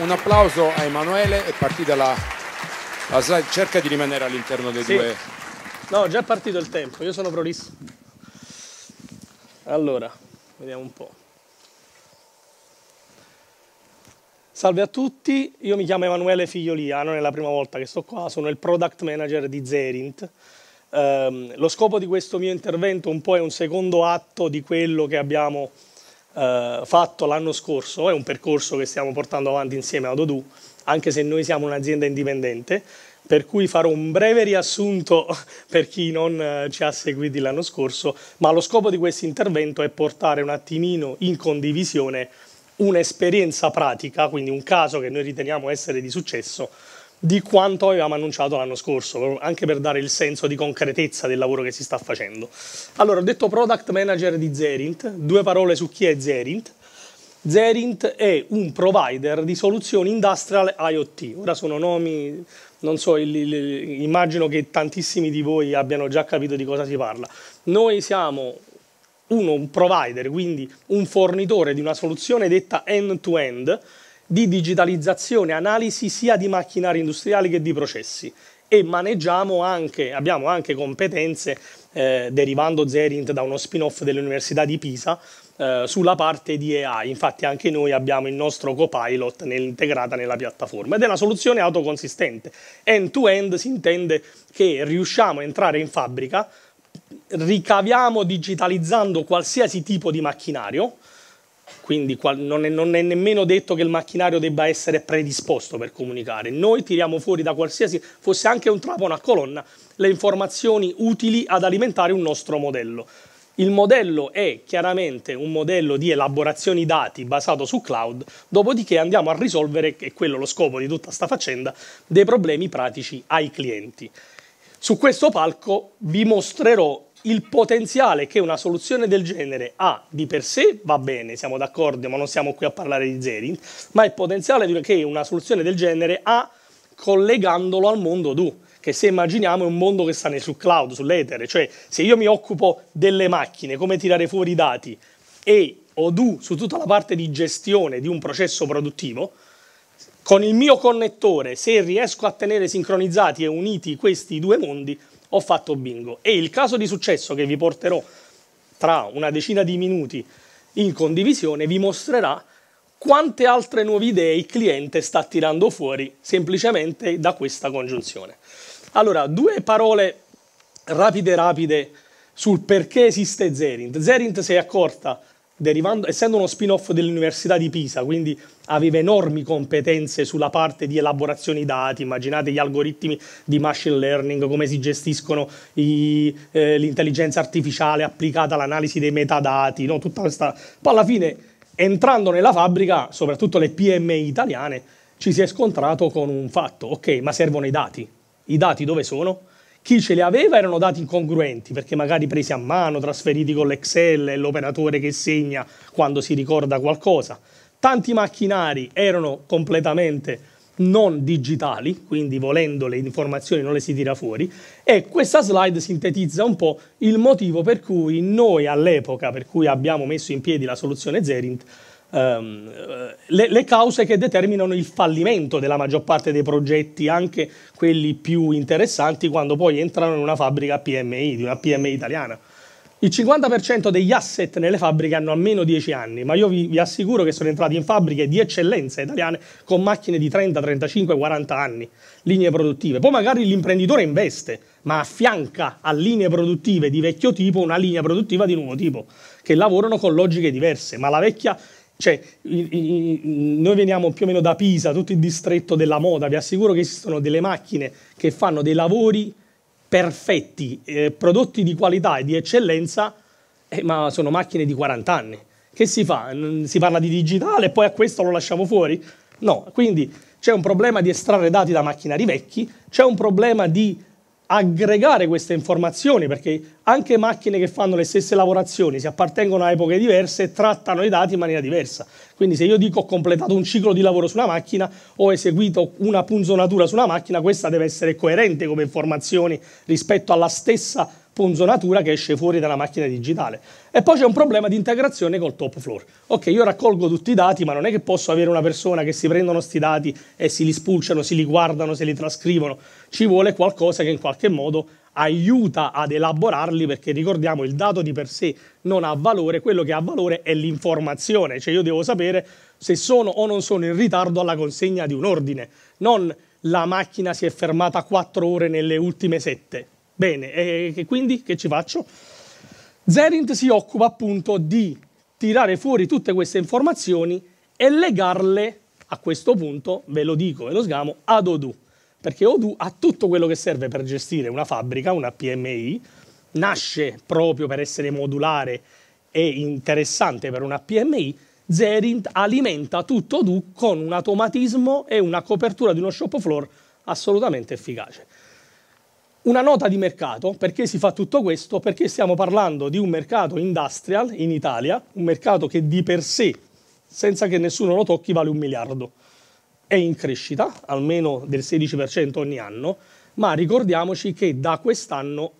Un applauso a Emanuele è partita la, la slide. Cerca di rimanere all'interno dei sì. due. No, già è partito il tempo, io sono prolisso. Allora, vediamo un po'. Salve a tutti, io mi chiamo Emanuele Figliolia, non è la prima volta che sto qua, sono il product manager di Zerint. Um, lo scopo di questo mio intervento un po' è un secondo atto di quello che abbiamo eh, fatto l'anno scorso, è un percorso che stiamo portando avanti insieme a Ododoo, anche se noi siamo un'azienda indipendente, per cui farò un breve riassunto per chi non eh, ci ha seguiti l'anno scorso, ma lo scopo di questo intervento è portare un attimino in condivisione un'esperienza pratica, quindi un caso che noi riteniamo essere di successo, di quanto avevamo annunciato l'anno scorso, anche per dare il senso di concretezza del lavoro che si sta facendo. Allora, ho detto product manager di Zerint, due parole su chi è Zerint. Zerint è un provider di soluzioni industrial IoT. Ora sono nomi, non so, il, il, immagino che tantissimi di voi abbiano già capito di cosa si parla. Noi siamo uno, un provider, quindi un fornitore di una soluzione detta end-to-end, end to end di digitalizzazione e analisi sia di macchinari industriali che di processi e maneggiamo anche, abbiamo anche competenze eh, derivando Zerint da uno spin-off dell'Università di Pisa eh, sulla parte di AI. Infatti anche noi abbiamo il nostro copilot nel, integrata nella piattaforma ed è una soluzione autoconsistente. End-to-end si intende che riusciamo a entrare in fabbrica, ricaviamo digitalizzando qualsiasi tipo di macchinario, quindi non è, non è, nemmeno detto che il macchinario debba essere predisposto per comunicare. Noi tiriamo fuori da qualsiasi, fosse anche un trapano a colonna, le informazioni utili ad alimentare un nostro modello. Il modello è chiaramente un modello di elaborazioni dati basato su cloud, dopodiché andiamo a risolvere, e quello è lo scopo di tutta sta faccenda, dei problemi pratici ai clienti. Su questo palco vi mostrerò il potenziale che una soluzione del genere ha di per sé va bene, siamo d'accordo, ma non siamo qui a parlare di Zerin, ma il potenziale che una soluzione del genere ha collegandolo al mondo tu, che se immaginiamo è un mondo che sta sul cloud, sull'Ether, cioè se io mi occupo delle macchine, come tirare fuori i dati e ho Odoo su tutta la parte di gestione di un processo produttivo, con il mio connettore, se riesco a tenere sincronizzati e uniti questi due mondi, ho fatto bingo. E il caso di successo che vi porterò tra una decina di minuti in condivisione vi mostrerà quante altre nuove idee il cliente sta tirando fuori semplicemente da questa congiunzione. Allora, due parole rapide rapide sul perché esiste Zerint. Zerint si è accorta derivando, essendo uno spin-off dell'Università di Pisa, quindi aveva enormi competenze sulla parte di elaborazione dei dati, immaginate gli algoritmi di machine learning, come si gestiscono i, eh, l'intelligenza artificiale applicata all'analisi dei metadati, no? tutta questa... Poi alla fine, entrando nella fabbrica, soprattutto le PMI italiane, ci si è scontrato con un fatto, ok, ma servono i dati. I dati dove sono? Chi ce li aveva erano dati incongruenti, perché magari presi a mano, trasferiti con l'Excel, l'operatore che segna quando si ricorda qualcosa. Tanti macchinari erano completamente non digitali, quindi volendo le informazioni non le si tira fuori, e questa slide sintetizza un po' il motivo per cui noi all'epoca, per cui abbiamo messo in piedi la soluzione Zerint, ehm, le, le, cause che determinano il fallimento della maggior parte dei progetti, anche quelli più interessanti, quando poi entrano in una fabbrica PMI, di una PMI italiana. Il 50% degli asset nelle fabbriche hanno almeno 10 anni, ma io vi, vi assicuro che sono entrati in fabbriche di eccellenza italiane con macchine di 30, 35, 40 anni, linee produttive. Poi magari l'imprenditore investe, ma affianca a linee produttive di vecchio tipo una linea produttiva di nuovo tipo, che lavorano con logiche diverse, ma la vecchia cioè, i, i, noi veniamo più o meno da Pisa, tutto il distretto della moda, vi assicuro che esistono delle macchine che fanno dei lavori perfetti, eh, prodotti di qualità e di eccellenza, eh, ma sono macchine di 40 anni. Che si fa? Si parla di digitale e poi a questo lo lasciamo fuori? No, quindi c'è un problema di estrarre dati da macchinari vecchi, c'è un problema di aggregare queste informazioni, perché anche macchine che fanno le stesse lavorazioni, si appartengono a epoche diverse, e trattano i dati in maniera diversa. Quindi se io dico ho completato un ciclo di lavoro su una macchina, ho eseguito una punzonatura su una macchina, questa deve essere coerente come informazioni rispetto alla stessa sponzonatura che esce fuori dalla macchina digitale. E poi c'è un problema di integrazione col top floor. Ok, io raccolgo tutti i dati, ma non è che posso avere una persona che si prendono questi dati e si li spulciano, si li guardano, se li trascrivono. Ci vuole qualcosa che in qualche modo aiuta ad elaborarli perché ricordiamo il dato di per sé non ha valore, quello che ha valore è l'informazione, cioè io devo sapere se sono o non sono in ritardo alla consegna di un ordine, non la macchina si è fermata 4 ore nelle ultime 7. Bene, e quindi che ci faccio? Zerint si occupa appunto di tirare fuori tutte queste informazioni e legarle, a questo punto, ve lo dico e lo sgamo, ad Odoo. Perché Odoo ha tutto quello che serve per gestire una fabbrica, una PMI, nasce proprio per essere modulare e interessante per una PMI, Zerint alimenta tutto Odoo con un automatismo e una copertura di uno shop floor assolutamente efficace. Una nota di mercato, perché si fa tutto questo? Perché stiamo parlando di un mercato industrial in Italia, un mercato che di per sé, senza che nessuno lo tocchi, vale un miliardo. È in crescita, almeno del 16% ogni anno, ma ricordiamoci che da quest'anno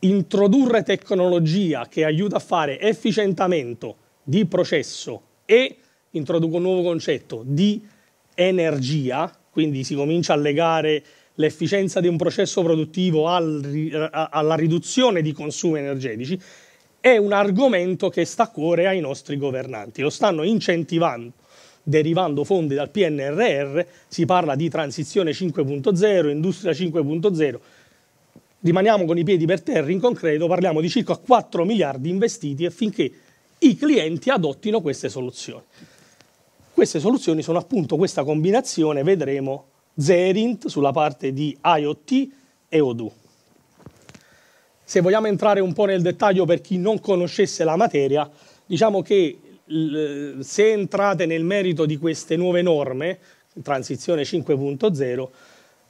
introdurre tecnologia che aiuta a fare efficientamento di processo e, introduco un nuovo concetto, di energia, quindi si comincia a legare l'efficienza di un processo produttivo al, alla riduzione di consumi energetici, è un argomento che sta a cuore ai nostri governanti. Lo stanno incentivando, derivando fondi dal PNRR, si parla di transizione 5.0, industria 5.0. Rimaniamo con i piedi per terra, in concreto parliamo di circa 4 miliardi investiti affinché i clienti adottino queste soluzioni. Queste soluzioni sono appunto questa combinazione, vedremo, Zerint sulla parte di IoT e Odoo. Se vogliamo entrare un po' nel dettaglio per chi non conoscesse la materia, diciamo che se entrate nel merito di queste nuove norme, transizione 5.0,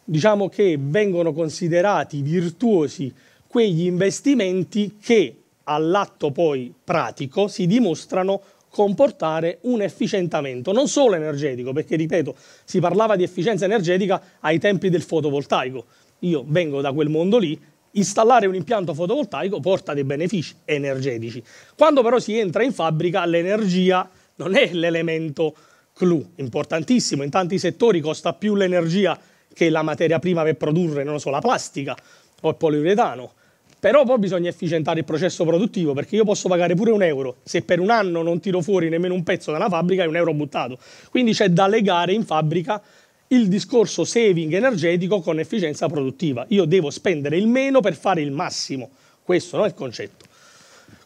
diciamo che vengono considerati virtuosi quegli investimenti che all'atto poi pratico si dimostrano comportare un efficientamento, non solo energetico, perché ripeto, si parlava di efficienza energetica ai tempi del fotovoltaico. Io vengo da quel mondo lì, installare un impianto fotovoltaico porta dei benefici energetici. Quando però si entra in fabbrica, l'energia non è l'elemento clou, importantissimo, in tanti settori costa più l'energia che la materia prima per produrre, non so, la plastica o il poliuretano però poi bisogna efficientare il processo produttivo perché io posso pagare pure un euro. Se per un anno non tiro fuori nemmeno un pezzo dalla fabbrica è un euro buttato. Quindi c'è da legare in fabbrica il discorso saving energetico con efficienza produttiva. Io devo spendere il meno per fare il massimo. Questo no, è il concetto.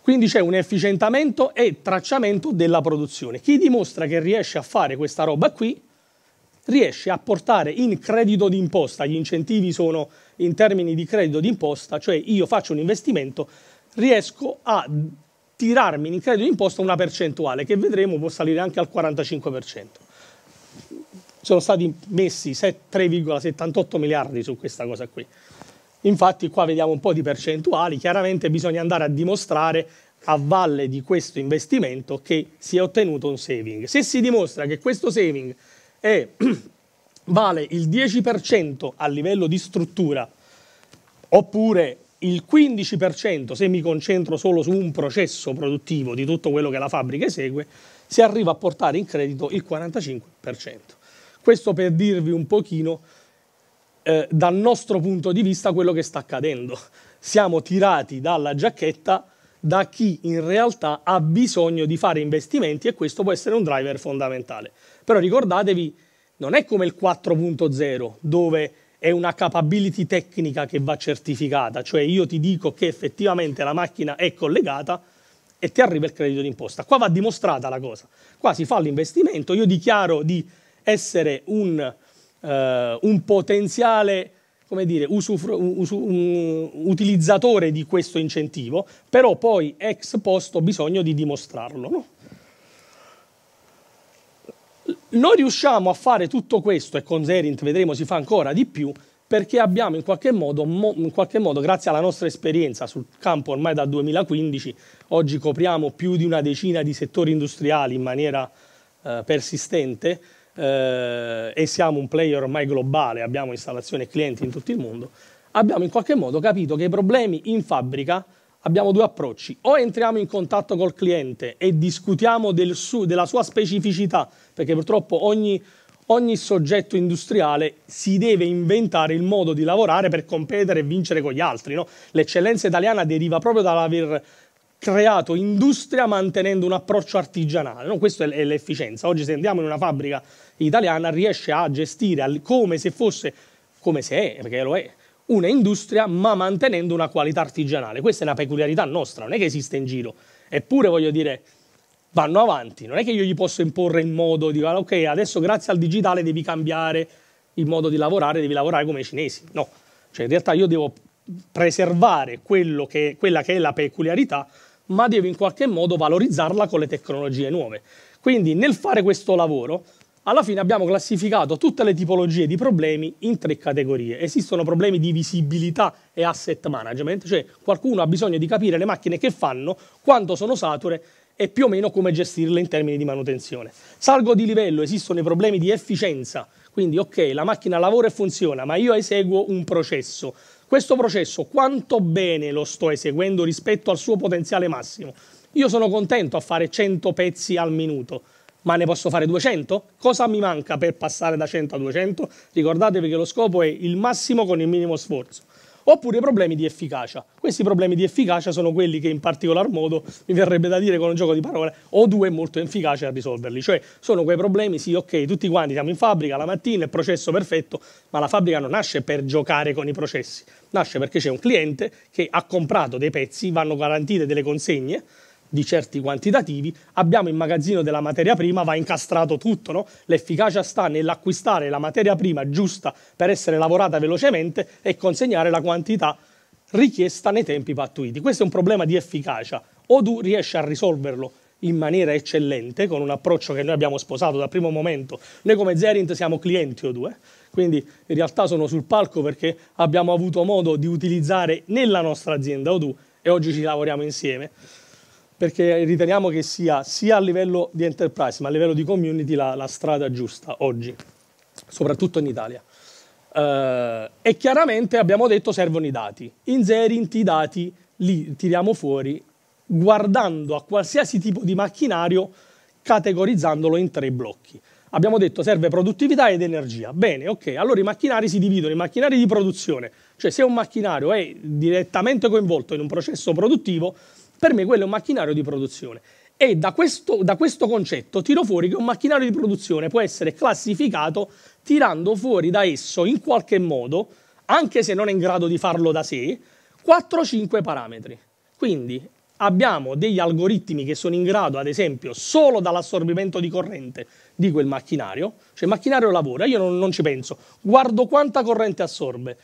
Quindi c'è un efficientamento e tracciamento della produzione. Chi dimostra che riesce a fare questa roba qui riesce a portare in credito d'imposta, gli incentivi sono in termini di credito d'imposta, cioè io faccio un investimento, riesco a tirarmi in credito d'imposta una percentuale che vedremo può salire anche al 45%. Sono stati messi 3,78 miliardi su questa cosa qui. Infatti qua vediamo un po' di percentuali, chiaramente bisogna andare a dimostrare a valle di questo investimento che si è ottenuto un saving. Se si dimostra che questo saving è vale il 10% a livello di struttura oppure il 15% se mi concentro solo su un processo produttivo di tutto quello che la fabbrica esegue, si arriva a portare in credito il 45%. Questo per dirvi un pochino eh, dal nostro punto di vista quello che sta accadendo. Siamo tirati dalla giacchetta da chi in realtà ha bisogno di fare investimenti e questo può essere un driver fondamentale. Però ricordatevi non è come il 4.0 dove è una capability tecnica che va certificata, cioè io ti dico che effettivamente la macchina è collegata e ti arriva il credito d'imposta. Qua va dimostrata la cosa, qua si fa l'investimento, io dichiaro di essere un, eh, un potenziale come dire, usufru- usu- um, utilizzatore di questo incentivo, però poi ex post ho bisogno di dimostrarlo. No? Noi riusciamo a fare tutto questo e con Zerint vedremo si fa ancora di più perché abbiamo in qualche, modo, in qualche modo, grazie alla nostra esperienza sul campo ormai dal 2015, oggi copriamo più di una decina di settori industriali in maniera eh, persistente eh, e siamo un player ormai globale, abbiamo installazioni e clienti in tutto il mondo, abbiamo in qualche modo capito che i problemi in fabbrica abbiamo due approcci. O entriamo in contatto col cliente e discutiamo del su, della sua specificità, perché purtroppo ogni, ogni, soggetto industriale si deve inventare il modo di lavorare per competere e vincere con gli altri. No? L'eccellenza italiana deriva proprio dall'aver creato industria mantenendo un approccio artigianale. No? Questa è l'efficienza. Oggi se andiamo in una fabbrica italiana riesce a gestire come se fosse, come se è, perché lo è, una industria ma mantenendo una qualità artigianale. Questa è una peculiarità nostra, non è che esiste in giro. Eppure voglio dire, vanno avanti, non è che io gli posso imporre il modo di dire ah, ok, adesso grazie al digitale devi cambiare il modo di lavorare, devi lavorare come i cinesi. No, cioè in realtà io devo preservare che, quella che è la peculiarità, ma devo in qualche modo valorizzarla con le tecnologie nuove. Quindi nel fare questo lavoro alla fine abbiamo classificato tutte le tipologie di problemi in tre categorie. Esistono problemi di visibilità e asset management, cioè qualcuno ha bisogno di capire le macchine che fanno, quanto sono sature e più o meno come gestirle in termini di manutenzione. Salgo di livello, esistono i problemi di efficienza, quindi ok, la macchina lavora e funziona, ma io eseguo un processo. Questo processo quanto bene lo sto eseguendo rispetto al suo potenziale massimo? Io sono contento a fare 100 pezzi al minuto ma ne posso fare 200? Cosa mi manca per passare da 100 a 200? Ricordatevi che lo scopo è il massimo con il minimo sforzo. Oppure problemi di efficacia. Questi problemi di efficacia sono quelli che in particolar modo mi verrebbe da dire con un gioco di parole o due molto efficace a risolverli. Cioè sono quei problemi, sì, ok, tutti quanti siamo in fabbrica la mattina, è processo perfetto, ma la fabbrica non nasce per giocare con i processi, nasce perché c'è un cliente che ha comprato dei pezzi, vanno garantite delle consegne di certi quantitativi, abbiamo il magazzino della materia prima, va incastrato tutto, no? l'efficacia sta nell'acquistare la materia prima giusta per essere lavorata velocemente e consegnare la quantità richiesta nei tempi pattuiti. Questo è un problema di efficacia, Odu riesce a risolverlo in maniera eccellente, con un approccio che noi abbiamo sposato dal primo momento. Noi come Zerint siamo clienti Odu, due, eh? quindi in realtà sono sul palco perché abbiamo avuto modo di utilizzare nella nostra azienda Odu e oggi ci lavoriamo insieme perché riteniamo che sia sia a livello di enterprise ma a livello di community la, la strada giusta oggi, soprattutto in Italia. Uh, e chiaramente abbiamo detto servono i dati. Inseriti i dati, li tiriamo fuori guardando a qualsiasi tipo di macchinario categorizzandolo in tre blocchi. Abbiamo detto serve produttività ed energia. Bene, ok, allora i macchinari si dividono in macchinari di produzione, cioè se un macchinario è direttamente coinvolto in un processo produttivo, per me quello è un macchinario di produzione. E da questo, da questo concetto tiro fuori che un macchinario di produzione può essere classificato tirando fuori da esso in qualche modo, anche se non è in grado di farlo da sé, 4-5 parametri. Quindi abbiamo degli algoritmi che sono in grado, ad esempio, solo dall'assorbimento di corrente di quel macchinario, cioè il macchinario lavora, io non, non, ci penso, guardo quanta corrente assorbe.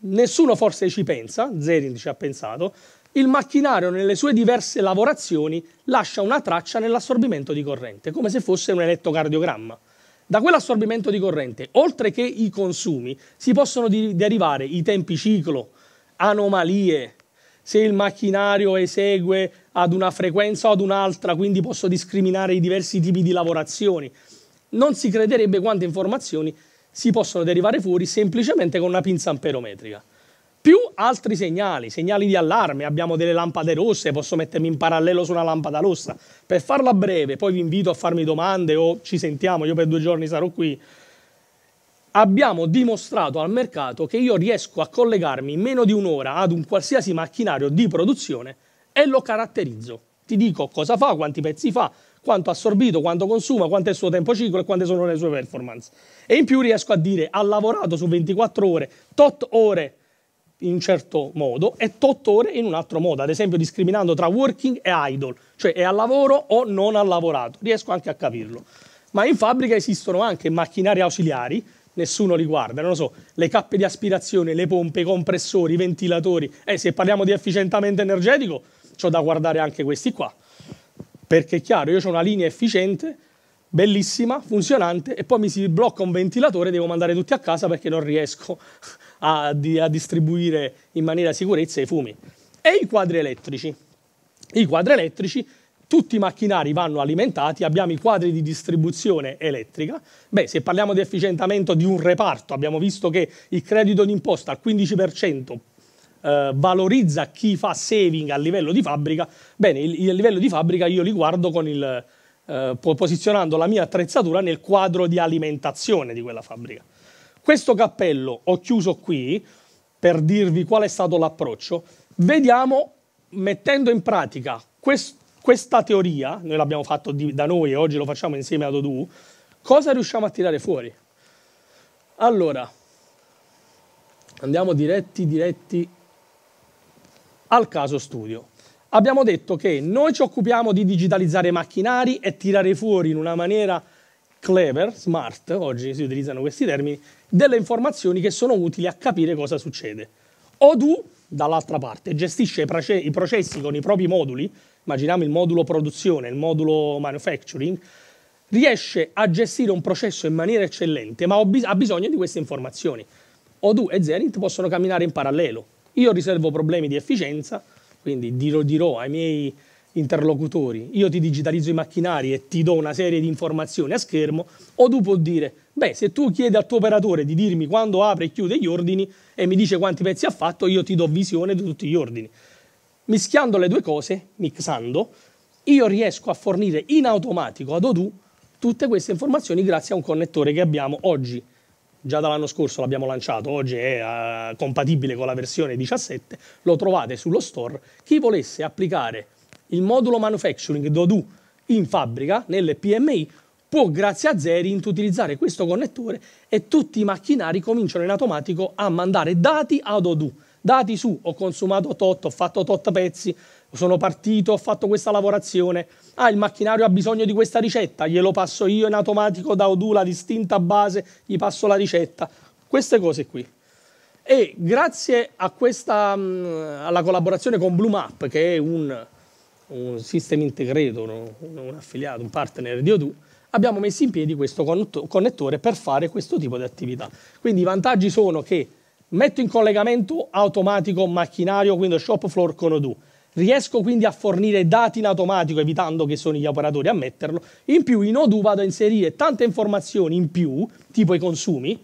Nessuno forse ci pensa, Zerin ci ha pensato, il macchinario nelle sue diverse lavorazioni lascia una traccia nell'assorbimento di corrente, come se fosse un elettrocardiogramma. Da quell'assorbimento di corrente, oltre che i consumi, si possono derivare i tempi ciclo, anomalie, se il macchinario esegue ad una frequenza o ad un'altra, quindi posso discriminare i diversi tipi di lavorazioni. Non si crederebbe quante informazioni si possono derivare fuori semplicemente con una pinza amperometrica altri segnali, segnali di allarme, abbiamo delle lampade rosse, posso mettermi in parallelo su una lampada rossa. Per farla breve, poi vi invito a farmi domande o ci sentiamo, io per due giorni sarò qui. Abbiamo dimostrato al mercato che io riesco a collegarmi in meno di un'ora ad un qualsiasi macchinario di produzione e lo caratterizzo. Ti dico cosa fa, quanti pezzi fa, quanto ha assorbito, quanto consuma, quanto è il suo tempo ciclo e quante sono le sue performance. E in più riesco a dire ha lavorato su 24 ore, tot ore in un certo modo e 8 ore in un altro modo, ad esempio discriminando tra working e idle, cioè è al lavoro o non ha lavorato, riesco anche a capirlo. Ma in fabbrica esistono anche macchinari ausiliari, nessuno li guarda, non lo so, le cappe di aspirazione, le pompe, i compressori, i ventilatori, eh, se parliamo di efficientamento energetico, ho da guardare anche questi qua, perché è chiaro, io ho una linea efficiente, bellissima, funzionante, e poi mi si blocca un ventilatore e devo mandare tutti a casa perché non riesco a, di, a distribuire in maniera sicurezza i fumi. E i quadri elettrici. I quadri elettrici tutti i macchinari vanno alimentati, abbiamo i quadri di distribuzione elettrica. Beh, se parliamo di efficientamento di un reparto, abbiamo visto che il credito d'imposta al 15% eh, valorizza chi fa saving a livello di fabbrica. Bene, il, il livello di fabbrica io li guardo il, eh, posizionando la mia attrezzatura nel quadro di alimentazione di quella fabbrica. Questo cappello ho chiuso qui per dirvi qual è stato l'approccio. Vediamo, mettendo in pratica quest questa teoria, noi l'abbiamo fatto da noi e oggi lo facciamo insieme ad Odoo, cosa riusciamo a tirare fuori? Allora, andiamo diretti, diretti al caso studio. Abbiamo detto che noi ci occupiamo di digitalizzare macchinari e tirare fuori in una maniera clever, smart, oggi si utilizzano questi termini, delle informazioni che sono utili a capire cosa succede. Odoo, dall'altra parte, gestisce i processi con i propri moduli, immaginiamo il modulo produzione, il modulo manufacturing, riesce a gestire un processo in maniera eccellente, ma ha bisogno di queste informazioni. Odoo e Zenith possono camminare in parallelo. Io riservo problemi di efficienza, quindi dirò, dirò ai miei interlocutori, io ti digitalizzo i macchinari e ti do una serie di informazioni a schermo, o tu puoi dire, beh, se tu chiedi al tuo operatore di dirmi quando apre e chiude gli ordini e mi dice quanti pezzi ha fatto, io ti do visione di tutti gli ordini. Mischiando le due cose, mixando, io riesco a fornire in automatico ad Odoo tutte queste informazioni grazie a un connettore che abbiamo oggi. Già dall'anno scorso l'abbiamo lanciato, oggi è uh, compatibile con la versione 17, lo trovate sullo store. Chi volesse applicare il modulo manufacturing Dodu in fabbrica, nelle PMI, può grazie a Zerint utilizzare questo connettore e tutti i macchinari cominciano in automatico a mandare dati ad Odoo. Dati su ho consumato tot, ho fatto tot pezzi, sono partito, ho fatto questa lavorazione. Ah, il macchinario ha bisogno di questa ricetta, glielo passo io in automatico da Odoo la distinta base, gli passo la ricetta. Queste cose qui. E grazie a questa, alla collaborazione con Blue Map, che è un un system integrator, un affiliato, un partner di O2, abbiamo messo in piedi questo connettore per fare questo tipo di attività. Quindi i vantaggi sono che metto in collegamento automatico macchinario, quindi shop floor con O2, riesco quindi a fornire dati in automatico evitando che sono gli operatori a metterlo, in più in O2 vado a inserire tante informazioni in più, tipo i consumi,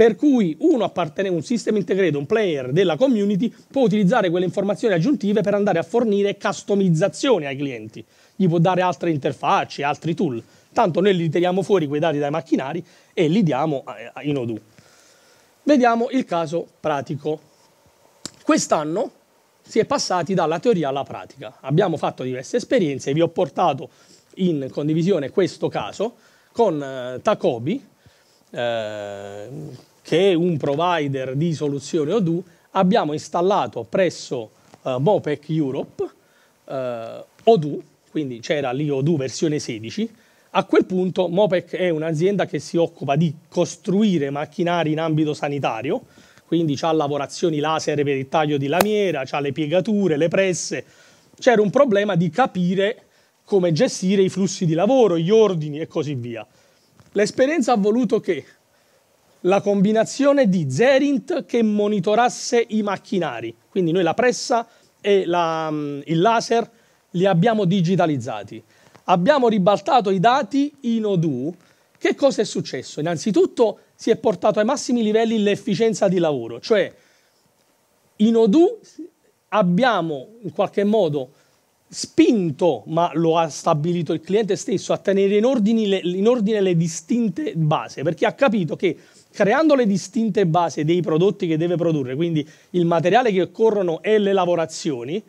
per cui uno appartenente, un sistema integrato, un player della community può utilizzare quelle informazioni aggiuntive per andare a fornire customizzazioni ai clienti, gli può dare altre interfacce, altri tool, tanto noi li tiriamo fuori quei dati dai macchinari e li diamo in Odoo. Vediamo il caso pratico. Quest'anno si è passati dalla teoria alla pratica, abbiamo fatto diverse esperienze, e vi ho portato in condivisione questo caso con Tacobi, eh, eh che è un provider di soluzione Odoo, abbiamo installato presso uh, Mopec Europe uh, Odoo, quindi c'era lì Odoo versione 16. A quel punto Mopec è un'azienda che si occupa di costruire macchinari in ambito sanitario, quindi ha lavorazioni laser per il taglio di lamiera, ha le piegature, le presse. C'era un problema di capire come gestire i flussi di lavoro, gli ordini e così via. L'esperienza ha voluto che la combinazione di Zerint che monitorasse i macchinari. Quindi noi la pressa e la, mm, il laser li abbiamo digitalizzati. Abbiamo ribaltato i dati in Odoo. Che cosa è successo? Innanzitutto si è portato ai massimi livelli l'efficienza di lavoro, cioè in Odoo abbiamo in qualche modo spinto, ma lo ha stabilito il cliente stesso, a tenere in ordine le, in ordine le distinte base, perché ha capito che creando le distinte basi dei prodotti che deve produrre, quindi il materiale che occorrono e le lavorazioni,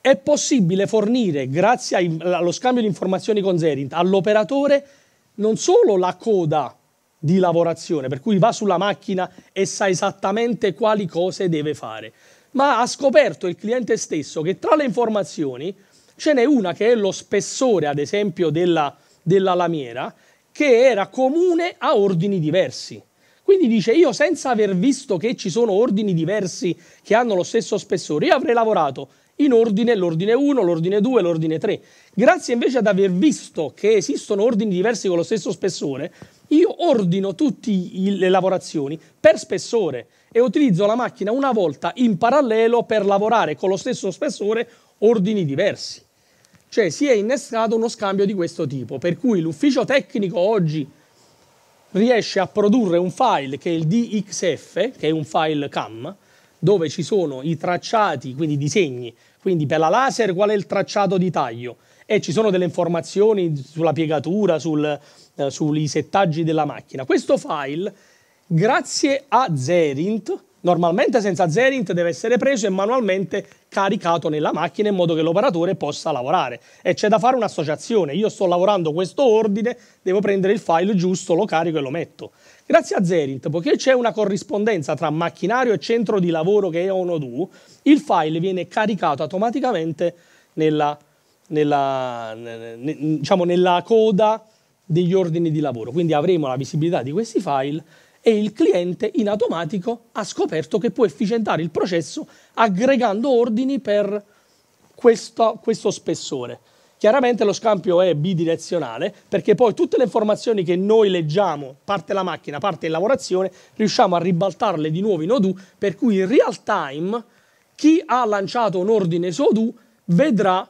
è possibile fornire, grazie allo scambio di informazioni con Zerint, all'operatore non solo la coda di lavorazione, per cui va sulla macchina e sa esattamente quali cose deve fare, ma ha scoperto il cliente stesso che tra le informazioni ce n'è una che è lo spessore, ad esempio, della, della lamiera, che era comune a ordini diversi. Quindi dice io senza aver visto che ci sono ordini diversi che hanno lo stesso spessore, io avrei lavorato in ordine l'ordine 1, l'ordine 2, l'ordine 3. Grazie invece ad aver visto che esistono ordini diversi con lo stesso spessore, io ordino tutte le lavorazioni per spessore e utilizzo la macchina una volta in parallelo per lavorare con lo stesso spessore ordini diversi. Cioè si è innescato uno scambio di questo tipo, per cui l'ufficio tecnico oggi riesce a produrre un file che è il DXF, che è un file CAM, dove ci sono i tracciati, quindi i disegni, quindi per la laser qual è il tracciato di taglio e ci sono delle informazioni sulla piegatura, sul, eh, sui settaggi della macchina. Questo file, grazie a Zerint, normalmente senza Zerint deve essere preso e manualmente caricato nella macchina in modo che l'operatore possa lavorare e c'è da fare un'associazione io sto lavorando questo ordine devo prendere il file giusto lo carico e lo metto grazie a Zerint poiché c'è una corrispondenza tra macchinario e centro di lavoro che è Onodu il file viene caricato automaticamente nella, nella, diciamo, nella coda degli ordini di lavoro quindi avremo la visibilità di questi file e il cliente in automatico ha scoperto che può efficientare il processo aggregando ordini per questo, questo spessore. Chiaramente lo scambio è bidirezionale perché poi tutte le informazioni che noi leggiamo, parte la macchina, parte in lavorazione, riusciamo a ribaltarle di nuovo in Odoo, per cui in real time chi ha lanciato un ordine su Odoo vedrà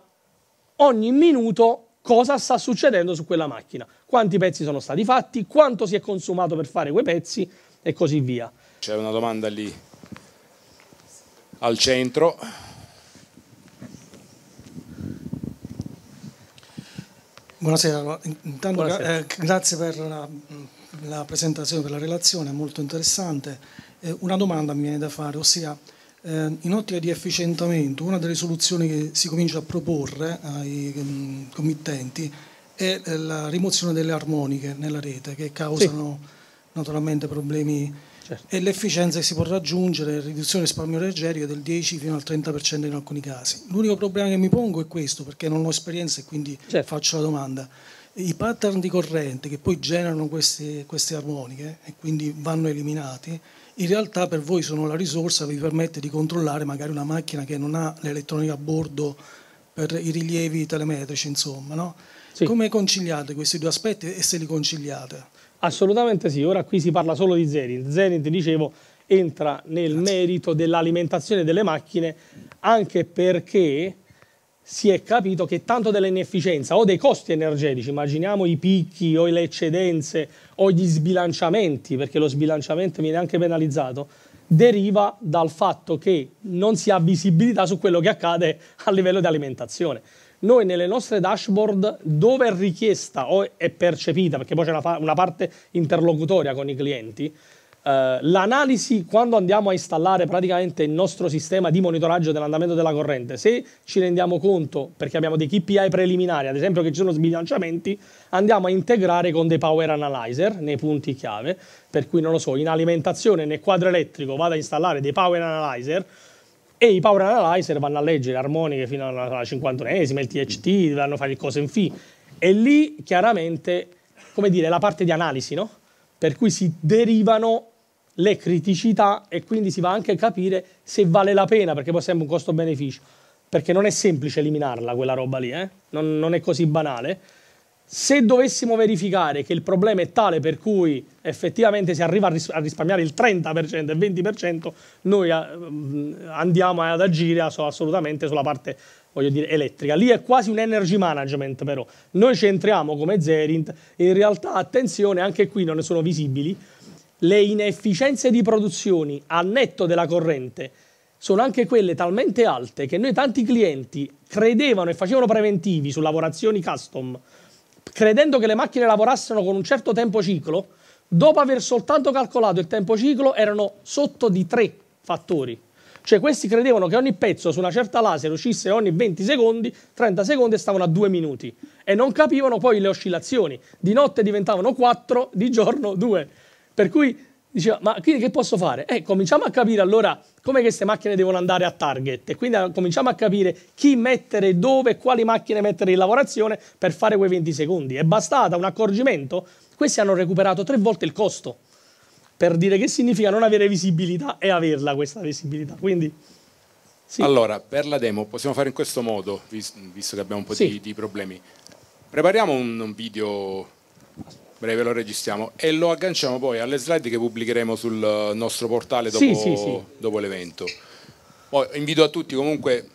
ogni minuto cosa sta succedendo su quella macchina, quanti pezzi sono stati fatti, quanto si è consumato per fare quei pezzi e così via. C'è una domanda lì al centro. Buonasera, intanto Buonasera. Eh, grazie per la, la, presentazione, per la relazione, molto interessante. Eh, una domanda mi viene da fare, ossia eh, in ottica di efficientamento, una delle soluzioni che si comincia a proporre ai ehm, committenti è eh, la rimozione delle armoniche nella rete che causano sì. naturalmente problemi certo. e l'efficienza che si può raggiungere, riduzione del risparmio energetico del 10 fino al 30% in alcuni casi. L'unico problema che mi pongo è questo perché non ho esperienza e quindi certo. faccio la domanda. I pattern di corrente che poi generano queste, queste armoniche e quindi vanno eliminati, in realtà per voi sono la risorsa che vi permette di controllare magari una macchina che non ha l'elettronica a bordo per i rilievi telemetrici, insomma. No? Sì. Come conciliate questi due aspetti e se li conciliate? Assolutamente sì, ora qui si parla solo di Zenit. Zenit, dicevo, entra nel Grazie. merito dell'alimentazione delle macchine anche perché si è capito che tanto dell'inefficienza o dei costi energetici, immaginiamo i picchi o le eccedenze o gli sbilanciamenti, perché lo sbilanciamento viene anche penalizzato, deriva dal fatto che non si ha visibilità su quello che accade a livello di alimentazione. Noi nelle nostre dashboard, dove è richiesta o è percepita, perché poi c'è una, una parte interlocutoria con i clienti, eh, l'analisi quando andiamo a installare praticamente il nostro sistema di monitoraggio dell'andamento della corrente, se ci rendiamo conto, perché abbiamo dei KPI preliminari, ad esempio che ci sono sbilanciamenti, andiamo a integrare con dei power analyzer nei punti chiave, per cui non lo so, in alimentazione nel quadro elettrico vado a installare dei power analyzer e i power analyzer vanno a leggere armoniche fino alla 51esima, il THT, vanno a fare il cosenfi e lì chiaramente, come dire, la parte di analisi, no? Per cui si derivano le criticità e quindi si va anche a capire se vale la pena, perché poi sembra un costo-beneficio, perché non è semplice eliminarla quella roba lì, eh? non, non è così banale. Se dovessimo verificare che il problema è tale per cui effettivamente si arriva a, risparmiare il 30% e il 20%, noi eh, andiamo ad agire assolutamente sulla parte voglio dire, elettrica. Lì è quasi un energy management però. Noi ci entriamo come Zerint, in realtà attenzione, anche qui non ne sono visibili, le inefficienze di produzioni a netto della corrente sono anche quelle talmente alte che noi tanti clienti credevano e facevano preventivi su lavorazioni custom, credendo che le macchine lavorassero con un certo tempo ciclo, dopo aver soltanto calcolato il tempo ciclo erano sotto di tre fattori. Cioè questi credevano che ogni pezzo su una certa laser uscisse ogni 20 secondi, 30 secondi e stavano a 2 minuti e non capivano poi le oscillazioni. Di notte diventavano 4, di giorno 2. Per cui diceva, ma quindi che posso fare? Eh, cominciamo a capire allora come queste macchine devono andare a target e quindi eh, cominciamo a capire chi mettere dove, quali macchine mettere in lavorazione per fare quei 20 secondi. È bastata un accorgimento? Questi hanno recuperato tre volte il costo per dire che significa non avere visibilità e averla questa visibilità. Quindi, sì. Allora, per la demo possiamo fare in questo modo, visto che abbiamo un po' sì. di, di, problemi. Prepariamo un, un video Breve lo registriamo e lo agganciamo poi alle slide che pubblicheremo sul eh, nostro portale dopo, sì, sì, sì. dopo l'evento. Poi invito a tutti comunque,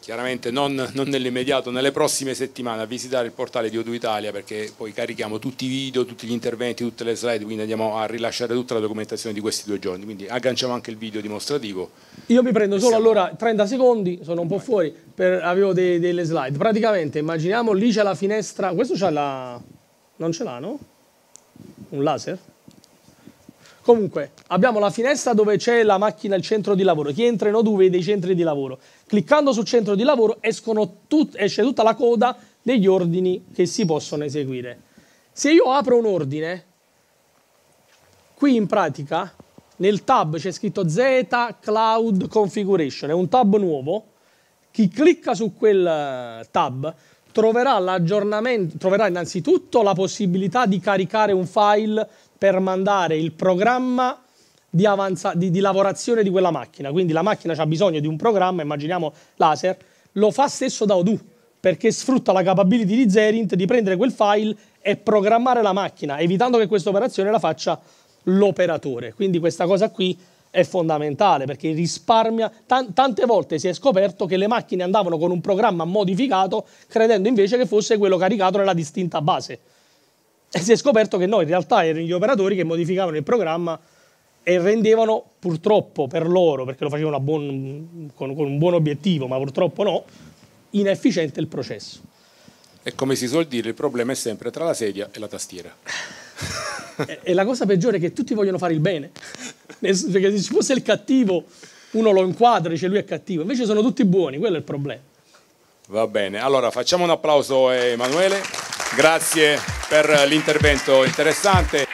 chiaramente non, non, nell'immediato, nelle prossime settimane a visitare il portale di Odu Italia perché poi carichiamo tutti i video, tutti gli interventi, tutte le slide, quindi andiamo a rilasciare tutta la documentazione di questi due giorni, quindi agganciamo anche il video dimostrativo. Io mi prendo solo siamo... allora 30 secondi, sono un po' fuori, per, avevo dei, delle slide. Praticamente immaginiamo lì c'è la finestra, questo c'ha la... non ce l'ha no? Un laser? Comunque, abbiamo la finestra dove c'è la macchina, il centro di lavoro. Chi entra in O2 vede i centri di lavoro. Cliccando sul centro di lavoro escono tut esce tutta la coda degli ordini che si possono eseguire. Se io apro un ordine, qui in pratica nel tab c'è scritto Z Cloud Configuration, è un tab nuovo. Chi clicca su quel tab troverà l'aggiornamento, troverà innanzitutto la possibilità di caricare un file per mandare il programma di, avanza, di, di lavorazione di quella macchina. Quindi la macchina ha bisogno di un programma, immaginiamo laser, lo fa stesso da Odoo perché sfrutta la capability di Zerint di prendere quel file e programmare la macchina, evitando che questa operazione la faccia l'operatore. Quindi questa cosa qui è fondamentale perché risparmia. tante volte si è scoperto che le macchine andavano con un programma modificato credendo invece che fosse quello caricato nella distinta base. E si è scoperto che no, in realtà erano gli operatori che modificavano il programma e rendevano purtroppo per loro, perché lo facevano buon, con, con un buon obiettivo, ma purtroppo no, inefficiente il processo. E come si suol dire, il problema è sempre tra la sedia e la tastiera. e, la cosa peggiore è che tutti vogliono fare il bene. Perché se ci fosse il cattivo, uno lo inquadra e dice lui è cattivo. Invece sono tutti buoni, quello è il problema. Va bene, allora facciamo un applauso a Emanuele, grazie per l'intervento interessante.